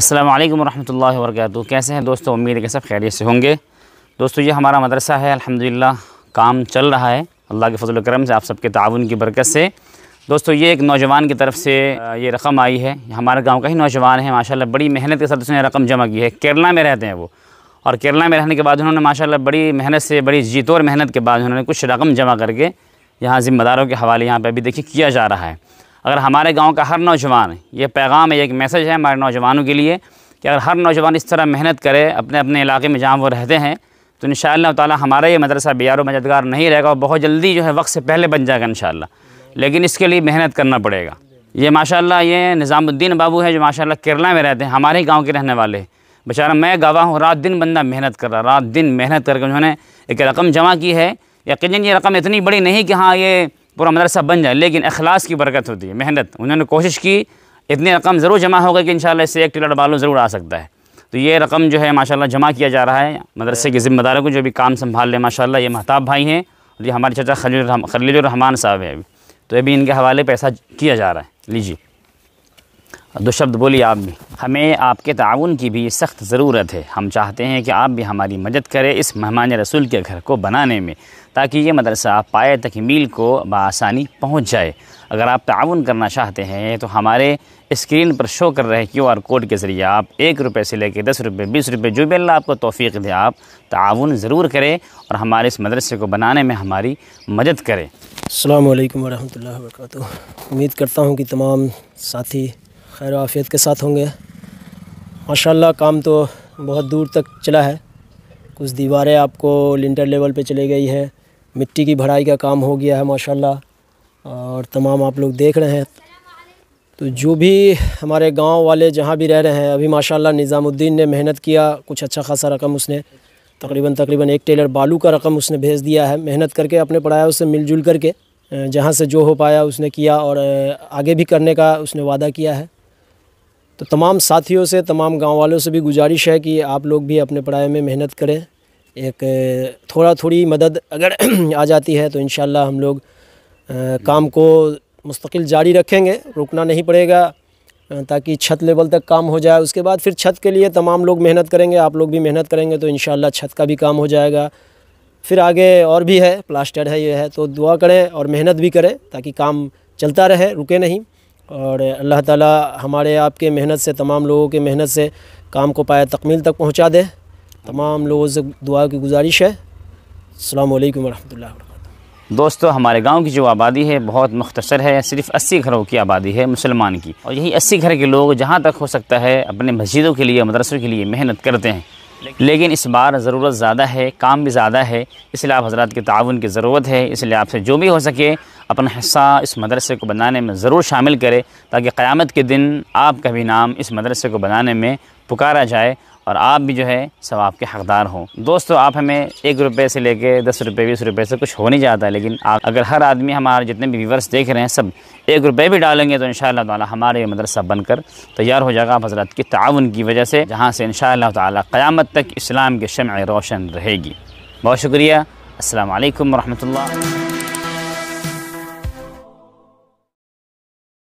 अस्सलाम वालेकुम रहमतुल्लाहि व बरकातहू कैसे हैं दोस्तों उम्मीद है कि सब खैरियत से होंगे दोस्तों ये हमारा मदरसा है अल्हम्दुलिल्लाह काम चल रहा है अल्लाह के फजल करम से आप सबके ताउन की बरकत से दोस्तों ये एक नौजवान की तरफ से ये रकम आई है हमारे गाँव का ही नौजवान है माशाल्लाह बड़ी मेहनत के साथ उसने रकम जमा की है केरला में रहते हैं वो और केरला में रहने के बाद उन्होंने माशा बड़ी मेहनत से बड़ी जीत और मेहनत के बाद उन्होंने कुछ रकम जमा करके यहाँ ज़िम्मेदारों के हवाले यहाँ पर अभी देखिए किया जा रहा है अगर हमारे गांव का हर नौजवान ये पैगाम है एक मैसेज है हमारे नौजवानों के लिए कि अगर हर नौजवान इस तरह मेहनत करे अपने अपने इलाके में जहाँ वो रहते हैं तो इन ताला हमारा ये मदरसा बियार मददगार नहीं रहेगा और बहुत जल्दी जो है वक्त से पहले बन जाएगा इन लेकिन इसके लिए मेहनत करना पड़ेगा ये माशाला ये निज़ामुद्दीन बाबू है जो माशा केरला में रहते हैं हमारे ही गाँव के रहने वाले हैं बेचारा मैं गवाह हूँ रात दिन बंदा मेहनत कर रहा रात दिन मेहनत करके उन्होंने एक रकम जमा की है यकीन ये रकम इतनी बड़ी नहीं कि हाँ ये पूरा मदरसा बन जाए लेकिन अखलास की बरकत होती है मेहनत उन्होंने कोशिश की इतनी रकम ज़रूर जमा हो गई कि इन इससे एक टिलर बालू ज़रूर आ सकता है तो ये रकम जो है माशाल्लाह जमा किया जा रहा है मदरसे के ज़िम्मेदारों को जो भी काम संभाल रहे माशाल्लाह ये महताब भाई हैं और ये हमारे चाचा खलील खलील रहमान साहब हैं अभी तो अभी इनके हवाले पैसा किया जा रहा है लीजिए दो शब्द बोली भी हमें आपके ताउन की भी सख्त ज़रूरत है हम चाहते हैं कि आप भी हमारी मदद करें इस मेहमान रसूल के घर को बनाने में ताकि ये मदरसा पाए तकमील को बसानी पहुँच जाए अगर आप ताउन करना चाहते हैं तो हमारे स्क्रीन पर शो कर रहे क्यू आर कोड के ज़रिए आप एक रुपये से लेकर दस रुपये बीस रुपये जो भी अल्लाह आपको तोफ़ी दे आप ताउन ज़रूर करें और हमारे इस मदरसे को बनाने में हमारी मदद करें अल्लाम वरम्ह वर्क उम्मीद करता हूँ कि तमाम साथी खैर आफियत के साथ होंगे माशाल्लाह काम तो बहुत दूर तक चला है कुछ दीवारें आपको लिंटर लेवल पे चले गई है मिट्टी की भराई का काम हो गया है माशाल्लाह और तमाम आप लोग देख रहे हैं तो जो भी हमारे गांव वाले जहां भी रह रहे हैं अभी माशाल्लाह निज़ामुद्दीन ने मेहनत किया कुछ अच्छा खासा रकम उसने तकरीबन तकरीबन एक टेलर बालू का रकम उसने भेज दिया है मेहनत करके अपने पढ़ाया उससे मिलजुल करके जहाँ से जो हो पाया उसने किया और आगे भी करने का उसने वादा किया है तो तमाम साथियों से तमाम गाँव वालों से भी गुजारिश है कि आप लोग भी अपने पढ़ाई में मेहनत करें एक थोड़ा थोड़ी मदद अगर आ जाती है तो इन हम लोग काम को मुस्तकिल जारी रखेंगे रुकना नहीं पड़ेगा ताकि छत लेवल तक काम हो जाए उसके बाद फिर छत के लिए तमाम लोग मेहनत करेंगे आप लोग भी मेहनत करेंगे तो इन छत का भी काम हो जाएगा फिर आगे और भी है प्लास्टर है ये है तो दुआ करें और मेहनत भी करें ताकि काम चलता रहे रुके नहीं और अल्लाह ताला हमारे आपके मेहनत से तमाम लोगों के मेहनत से काम को पाया तकमील तक पहुंचा दे तमाम लोगों से दुआ की गुजारिश है अल्लाम वरहमल्ला दोस्तों हमारे गांव की जो आबादी है बहुत मुख्तसर है सिर्फ अस्सी घरों की आबादी है मुसलमान की और यही अस्सी घर के लोग जहाँ तक हो सकता है अपने मस्जिदों के लिए मदरसों के लिए मेहनत करते हैं लेकिन इस बार ज़रूरत ज़्यादा है काम भी ज़्यादा है इसलिए आप हजरत के ताउन की ज़रूरत है इसलिए आपसे जो भी हो सके अपना हिस्सा इस मदरसे को बनाने में ज़रूर शामिल करें ताकि क़्यामत के दिन आपका भी नाम इस मदरसे को बनाने में पुकारा जाए और आप भी जो है सवाब के हकदार हों दोस्तों आप हमें एक रुपये से लेके दस रुपये बीस रुपये से कुछ हो नहीं जाता है लेकिन आप अगर हर आदमी हमारे जितने भी व्यूवर्स देख रहे हैं सब एक रुपये भी डालेंगे तो इन ताला हमारे मदरसा बनकर तैयार हो जाएगा हजरत की ताउन की वजह से जहाँ से इन ताला क़यामत तक इस्लाम की शम रोशन रहेगी बहुत शुक्रिया अल्लाम वरहमल